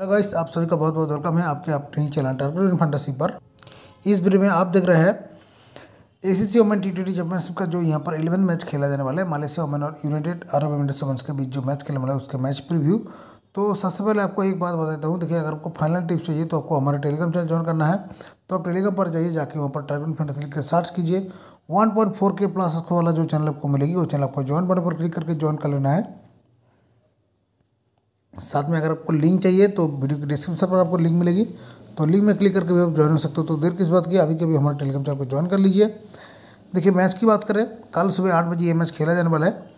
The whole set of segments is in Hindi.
हेलो गाइस आप सभी का बहुत बहुत वेलकम है आपके अपने ही चैनल टर्बुलेंट फंटासी पर इस वीडियो में आप देख रहे हैं ए सी सी ओमन टी ट्वेंटी चैंपियनशिप का जो यहाँ पर इलेवन मैच खेला जाने वाला है मालयसिया ओमन और यूनाइटेड अरब एमिरेट्स ओमन के बीच जो मैच खेलने वाला है उसके मैच प्रीव्यू तो सबसे पहले आपको एक बात बता देता हूँ देखिए अगर आपको फाइनल टिप्स चाहिए तो आपको हमारे टेलीग्राम चैनल ज्वाइन करना है तो आप टेलीग्राम पर जाइए जाके वहाँ पर टर्बुलेंट फंटासी के सर्च कीजिए वन पॉइंट फोर के प्लस वाला जो चैनल आपको मिलेगी वो चैनल आपको ज्वाइन बटन पर क्लिक करके ज्वाइन कर लेना है साथ में अगर आपको लिंक चाहिए तो वीडियो के डिस्क्रिप्शन पर आपको लिंक मिलेगी तो लिंक में क्लिक करके भी आप ज्वाइन हो सकते हो तो देर किस बात की अभी के हमारे टेलीग्राम चैनल को ज्वाइन कर लीजिए देखिए मैच की बात करें कल सुबह आठ बजे ये मैच खेला जाने वाला है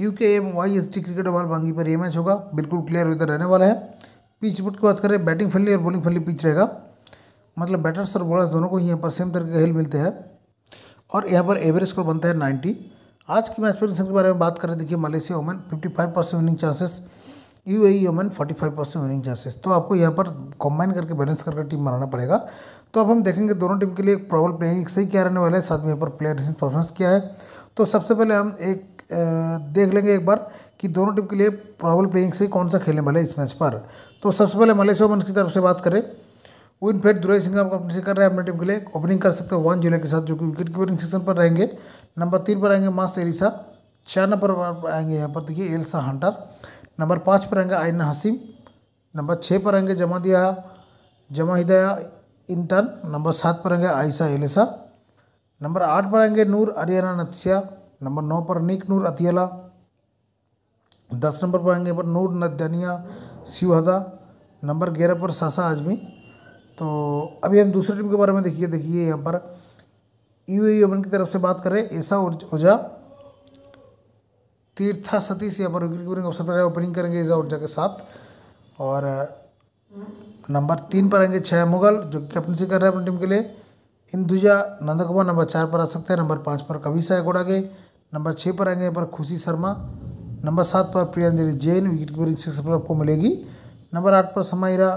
U K M Y S T cricket oval Bangi पर ये मैच होगा बिल्कुल क्लियर वेदर रहने वाला है पिच बुट की बात करें बैटिंग फ्रेंडली और बॉलिंग फ्रेंडली पिच रहेगा मतलब बैटर्स और बॉलर्स दोनों को ही यहाँ पर सेम तरह के खेल मिलते हैं और यहाँ पर एवरेज स्कोर बनता है नाइन्टी आज की मैच के बारे में बात करें देखिए Malaysia women fifty five percent winning chances U A women forty five percent winning chances तो आपको यहाँ पर कंबाइन करके बैलेंस करके टीम बनाना पड़ेगा तो अब हम देखेंगे दोनों टीम के लिए एक प्रॉबल प्लेइंग सही क्या रहने वाला है साथ में यहाँ पर प्लेयर रेसिंग परफॉर्मेंस क्या है तो सबसे पहले हम एक देख लेंगे एक बार कि दोनों टीम के लिए प्रॉबल प्लेइंग से कौन सा खेलने वाला है इस मैच पर तो सबसे पहले मलेशिया ओमन की तरफ से बात करें विन फेट दुरई सिंह आपका अपनी कर रहे हैं अपनी टीम के लिए ओपनिंग कर सकते हो वन जुलाई के साथ जो कि विकेट कीपरिंग सेक्शन पर रहेंगे नंबर तीन पर आएंगे मास्क एलिसा चार नंबर पर आएंगे यहाँ पर देखिए एल्सा हंटर नंबर पाँच पर आएंगे आयन हसीम नंबर छः पर आएंगे जमा दिया जमा हिदया इंटर्न नंबर सात पर आएंगे आयशा एलिसा नंबर आठ पर आएंगे नूर अरियाना नत्सिया नंबर नौ पर निक नूर अतियला दस नंबर पर आएंगे पर नूर नदनिया शिवहदा नंबर ग्यारह पर सासा आजमी तो अभी हम दूसरी टीम के बारे में देखिए देखिए यहाँ पर यू ए की तरफ से बात करें ऐसा ओझा तीर्था सतीश यहाँ पर ओपनिंग ऑप्शन पर ओपनिंग करेंगे इजा ऊर्जा के साथ और नंबर तीन पर आएंगे छः मुगल जो कि कैप्टनसी कर रहे हैं अपनी टीम के लिए इंदुजा नंद कुमार नंबर चार पर आ सकते हैं नंबर पाँच पर कविशा एगोड़ा के नंबर छः पर आएंगे यहाँ पर खुशी शर्मा नंबर सात पर Priyanjali Jain wicket keeping six पर आपको मिलेगी नंबर आठ पर समाइरा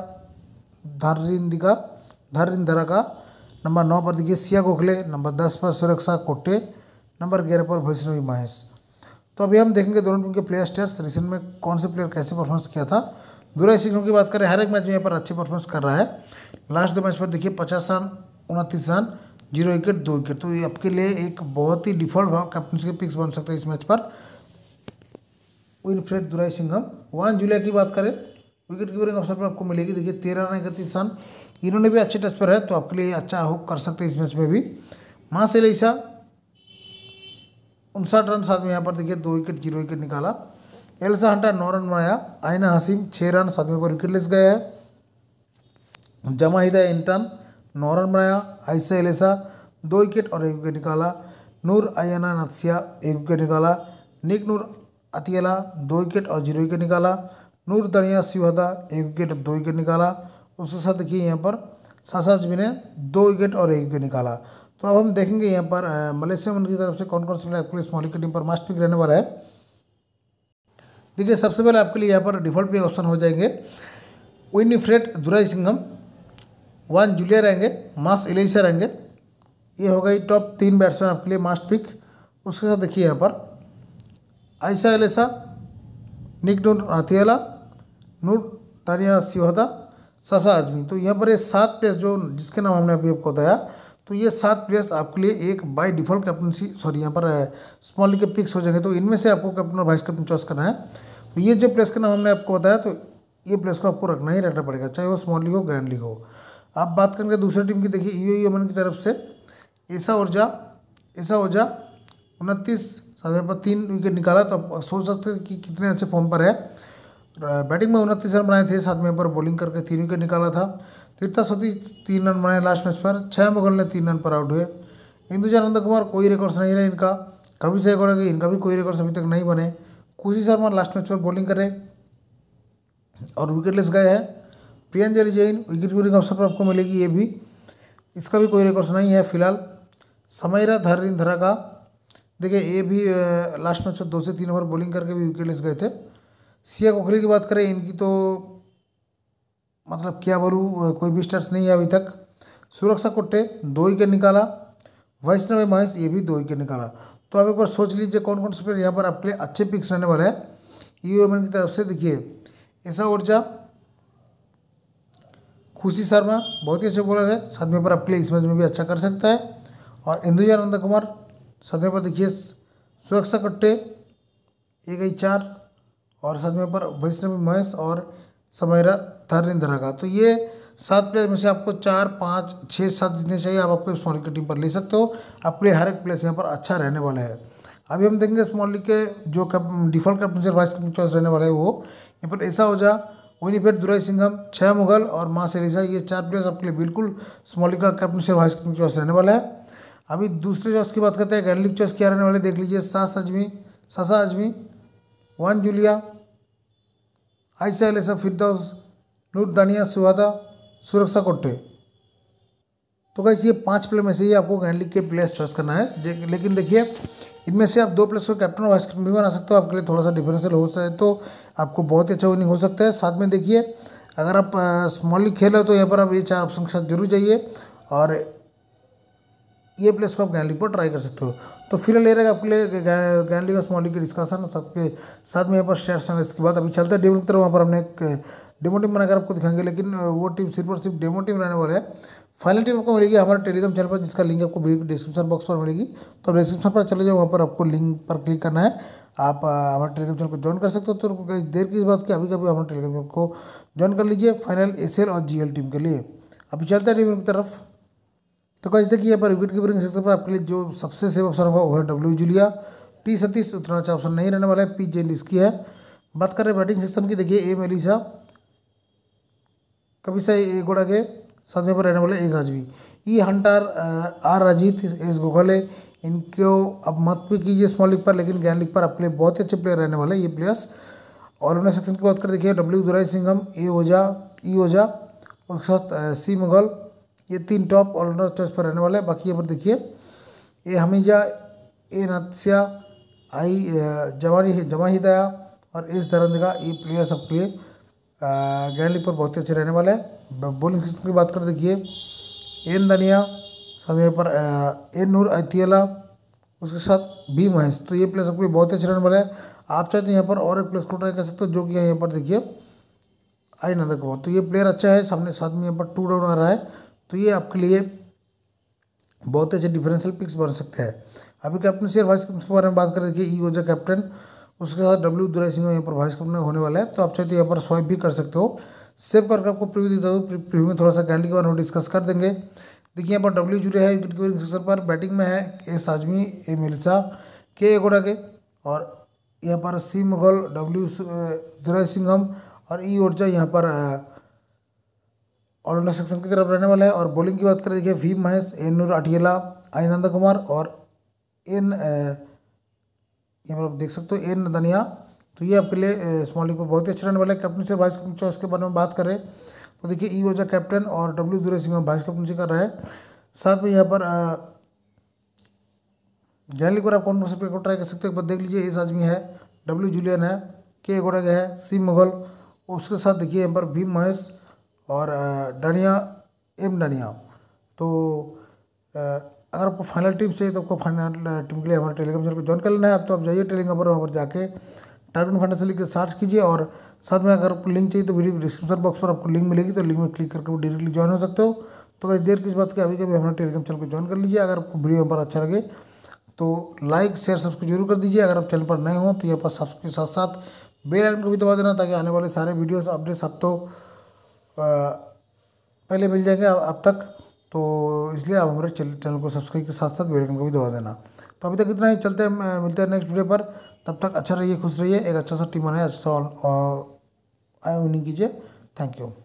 धारिंदिका धारिंदरा का नंबर नौ पर देखिए सिया गोखले नंबर दस पर सुरक्षा कोट्टे नंबर ग्यारह पर वैष्णवी महेश तो अभी हम देखेंगे दोनों टीम के प्लेयर स्टेयर्स रिसेंट में कौन से प्लेयर कैसे परफॉर्मेंस किया था दूरा सिंह की बात करें हर एक मैच में यहाँ पर अच्छी परफॉर्मेंस कर रहा है लास्ट दो मैच पर देखिए पचास रन उनतीस रन जीरो विकेट दो विकेट तो ये आपके लिए एक बहुत ही डिफॉल्ट भाव कैप्टनसी के पिक्स बन सकते हैं इस मैच पर विनफ्रेड दुराई सिंघम वन जुलाई की बात करें विकेट कीपरिंग अवसर पर आपको मिलेगी देखिए तेरह रन इकतीस रन इन्होंने भी अच्छे टच पर है तो आपके लिए अच्छा हो कर सकते हैं इस मैच में भी माँ से उनसठ रन साथ में यहाँ पर देखिए दो विकेट जीरो विकेट निकाला एल्सा हंटर नौ रन बनाया आयना हसीम छः रन साथ पर विकेट लेस गया है जमा हिदा इंटन नौ रन बनाया आयसा एलेसा दो विकेट और एक विकेट निकाला नूर आयना नथसिया एक विकेट निकाला निक नूर अतियाला दो विकेट और जीरो विकेट निकाला नूर दनिया शिवहदा एक विकेट और दो विकेट निकाला उसके साथ देखिए यहाँ पर सासाजी ने दो विकेट और एक विकेट निकाला तो अब हम देखेंगे यहाँ पर मलेशिया की तरफ से कौन कौन से खिलाड़ी आपके लिए स्मॉल की टीम पर मास्ट पिक रहने वाला है देखिए सबसे पहले आपके लिए यहाँ पर डिफॉल्ट पे ऑप्शन हो जाएंगे Fred Durai Singam Wan Julia रहेंगे मास एलिसा रहेंगे ये हो गई टॉप तीन बैट्समैन आपके लिए मास्ट पिक उसके साथ देखिए यहाँ पर आयशा एलेसा निक डोन हथियाला नूर तानिया सिहदा ससा आजमी तो यहाँ पर ये सात प्लेस जो जिसके नाम हमने अभी आपको बताया तो ये सात प्लेयर्स आपके लिए एक बाय डिफॉल्ट कैप्टनसी सॉरी यहाँ पर स्मॉल लीग के पिक्स हो जाएंगे तो इनमें से आपको कैप्टन और वाइस कैप्टन चॉइस करना है तो ये जो प्लेयर्स का नाम हमने आपको बताया तो ये प्लेयर्स को आपको रखना ही रखना पड़ेगा चाहे वो स्मॉल लीग हो ग्रैंड लीग हो आप बात करेंगे दूसरी टीम की देखिए यू e एमन e की तरफ से ऐसा ओरजा ऐसा ओरजा उनतीस समय पर तीन विकेट निकाला तो आप सोच सकते हैं कि कितने अच्छे फॉर्म पर है बैटिंग में उनतीस रन बनाए थे सात में पर बॉलिंग करके तीन विकेट निकाला था तीर्था सती तीन रन बनाए लास्ट मैच पर छः मुगल ने तीन रन पर आउट हुए इंदुजा नंद कुमार कोई रिकॉर्ड्स नहीं रहे इनका कभी से रिकॉर्ड है इनका भी कोई रिकॉर्ड्स अभी तक नहीं बने कुशी शर्मा लास्ट मैच पर बॉलिंग करे और विकेटलेस गए हैं प्रियंजलि जैन विकेट कीपिंग अवसर पर आपको मिलेगी ये भी इसका भी कोई रिकॉर्ड्स नहीं है फिलहाल समयरा धरिंधरा का देखिए ये भी लास्ट मैच पर दो से तीन ओवर बॉलिंग करके भी विकेटलेस गए थे सिया कोखले की बात करें इनकी तो मतलब क्या बोलूँ कोई भी स्टार्स नहीं है अभी तक सुरक्षा कोट्टे दो ही के निकाला वैष्णव महेश ये भी दो ही के निकाला तो आप एक बार सोच लीजिए कौन कौन से प्लेयर यहाँ पर आपके लिए अच्छे पिक्स रहने वाले हैं यू एम की तरफ से देखिए ऐसा ऊर्जा खुशी शर्मा बहुत ही अच्छे बॉलर है सातवें पर आपके लिए इस मैच में भी अच्छा कर सकता है और इंदुजा नंद कुमार सदमे पर देखिए सुरक्षा कट्टे एक गई चार और साथ में पर वैष्णवी महेश और समयरा धर्मेंद्र का तो ये सात प्लेयर में से आपको चार पाँच छः सात जितने चाहिए आप आपको स्मॉल की टीम पर ले सकते हो आपके लिए हर एक प्लेस यहाँ पर अच्छा रहने वाला है अभी हम देखेंगे स्मॉल लीग के जो कप डिफॉल्ट से वाइस कैप्टन चॉइस रहने वाला है वो यहाँ पर ऐसा हो जा विनीपेट दुराई सिंघम छः मुगल और माँ सेरिजा ये चार प्लेयर्स आपके लिए बिल्कुल स्मॉल लीग का से वाइस कैप्टन चॉइस रहने वाला है अभी दूसरे चॉइस की बात करते हैं गैंड लीग चॉइस क्या रहने वाले देख लीजिए सास अजमी ससा अजमी वन जूलिया ऐसे ऐसा फिर नूर दानिया सुहादा सुरक्षा कोटे तो कैसे ये पांच प्लेयर में से ही आपको हैंडलिंग के प्लेयर्स चॉइस करना है लेकिन देखिए इनमें से आप दो प्लेयर्स को कैप्टन और वाइस कैप्टन भी बना सकते हो आपके लिए थोड़ा सा डिफरेंशियल हो सकता है तो आपको बहुत ही अच्छा विनिंग हो सकता है साथ में देखिए अगर आप स्मॉल लीग खेल रहे हो तो यहाँ पर आप ये चार ऑप्शन के साथ जरूर जाइए और ये प्लेस को आप गैनली पर ट्राई कर सकते हो तो फिलहाल ये रहेगा आपके लिए गैनली और स्मॉली की डिस्कशन साथ के साथ में यहाँ पर शेयर संग इसके बाद अभी चलते हैं डेमो की तरफ वहाँ पर हमने एक डेमो टीम बनाकर आपको दिखाएंगे लेकिन वो टीम सिर्फ और सिर्फ डेमो टीम रहने वाले हैं फाइनल टीम आपको मिलेगी हमारे टेलीग्राम चैनल पर जिसका लिंक आपको डिस्क्रिप्शन बॉक्स पर मिलेगी तो आप डिस्क्रिप्शन पर चले जाओ वहाँ पर आपको लिंक पर क्लिक करना है आप हमारे टेलीग्राम चैनल को ज्वाइन कर सकते हो तो देर की इस बात की अभी कभी हमारे टेलीग्राम चैनल को ज्वाइन कर लीजिए फाइनल एस और जी टीम के लिए अभी चलते हैं टीम की तरफ तो कैसे देखिए यहाँ पर विकेट कीपरिंग सेक्शन पर आपके लिए जो सबसे सेफ ऑप्शन होगा वो है डब्ल्यू जुलिया टी सतीश उतना अच्छा ऑप्शन नहीं रहने वाला है पी जेन इसकी है बात करें बैटिंग सेक्शन की देखिए एम एलिशा कभी ए गोड़ा के साथ पर रहने वाले H Azmi E Hunter R Ajit S Gokhale इनको अब मत भी कीजिए स्मॉल लीग पर लेकिन ग्रैंड लीग पर आपके लिए बहुत ही अच्छे प्लेयर रहने वाले ये प्लेयर्स ऑलराउंडर सेक्शन की बात कर देखिए डब्ल्यू दुराई सिंघम ए ओझा ई ओझा उसके साथ सी मुगल ये तीन टॉप ऑलराउंडर चॉइस पर रहने वाले हैं बाकी यहाँ पर देखिए ए हमीजा ए नत्सिया आई जवानी जमा हिदाया और एस का ये प्लेयर सबके लिए गैंडली पर बहुत ही अच्छे रहने वाले हैं बॉलिंग की बात करें देखिए एन दनिया साथ यहाँ पर एन नूर अतियला उसके साथ भी महेश तो ये प्लेयर सबके लिए बहुत ही अच्छे रहने वाले हैं आप चाहते हैं तो यहाँ पर और एक प्लेयर को ट्राई कर सकते हो जो कि यहाँ पर देखिए आई नंदा तो ये प्लेयर अच्छा है सामने साथ में यहाँ पर टू डाउन आ रहा है तो ये आपके लिए बहुत अच्छे डिफरेंशियल पिक्स बन सकते हैं अभी कैप्टन शेयर वाइस कैप्टन के बारे में बात करें देखिए ई ओजा कैप्टन उसके साथ डब्ल्यू दुराई सिंह यहाँ पर वाइस कैप्टन होने वाला है तो आप चाहे तो यहाँ पर स्वाइप भी कर सकते हो सेव करके आपको प्रिव्यू देता हूँ प्रिव्यू में थोड़ा सा कैंडी के बारे में डिस्कस कर देंगे देखिए यहाँ पर डब्ल्यू जुड़े है विकेट कीपर पर बैटिंग में है ए साजमी ए मिर्सा के ए घोड़ा के और यहाँ पर सी मुगल डब्ल्यू दुराई सिंह और ई e ओर्जा यहाँ पर eh, ऑल इंडिया सेक्शन की तरफ रहने वाला है और बॉलिंग की बात करें देखिए V Mahesh N Nur Atiela I Nanda Kumar और एन यहाँ पर आप देख सकते हो एन नदनिया तो ये आपके लिए स्मॉल लीग पर बहुत ही अच्छा रहने वाला है कैप्टन से वाइस कैप्टन चॉइस के बारे में बात करें तो देखिए ई ओजा कैप्टन और डब्ल्यू दूर सिंह वाइस कैप्टनसी कर रहा है साथ में यहाँ पर जहन लीग पर आप कौन कौन से प्लेयर को ट्राई कर सकते हो एक बार देख लीजिए एस आजमी है डब्ल्यू जूलियन है के गोडेगा है सी मुगल उसके साथ देखिए यहाँ पर भीम महेश और डनिया एम डनिया तो अगर आपको फाइनल टीम चाहिए तो आपको फाइनल टीम के लिए हमारे टेलीग्राम चैनल को ज्वाइन कर लेना है आप तो आप जाइए टेलीग्राम पर वहाँ पर जाके टाइटन फाइनेंशियल लिख के सर्च कीजिए और साथ में अगर आपको लिंक चाहिए तो वीडियो डिस्क्रिप्शन बॉक्स पर आपको लिंक मिलेगी तो लिंक में क्लिक करके डायरेक्टली ज्वाइन हो सकते हो तो बस देर किस बात की अभी कभी हमारे टेलीग्राम चैनल को ज्वाइन कर लीजिए अगर आपको वीडियो हमारा अच्छा लगे तो लाइक शेयर सब्सक्राइब जरूर कर दीजिए अगर आप चैनल पर नए हो तो यहाँ पर सबके साथ साथ बेल आइकन को भी दबा देना ताकि आने वाले सारे वीडियोस अपडेट्स आप तो पहले मिल जाएंगे अब तक तो इसलिए आप हमारे चैनल को सब्सक्राइब के साथ साथ बेलकन को भी दबा देना तो अभी तक इतना ही चलते हैं मिलते हैं नेक्स्ट वीडियो पर तब तक अच्छा रहिए खुश रहिए एक अच्छा सा टीम बनाए अच्छा सा आई विनिंग कीजिए थैंक यू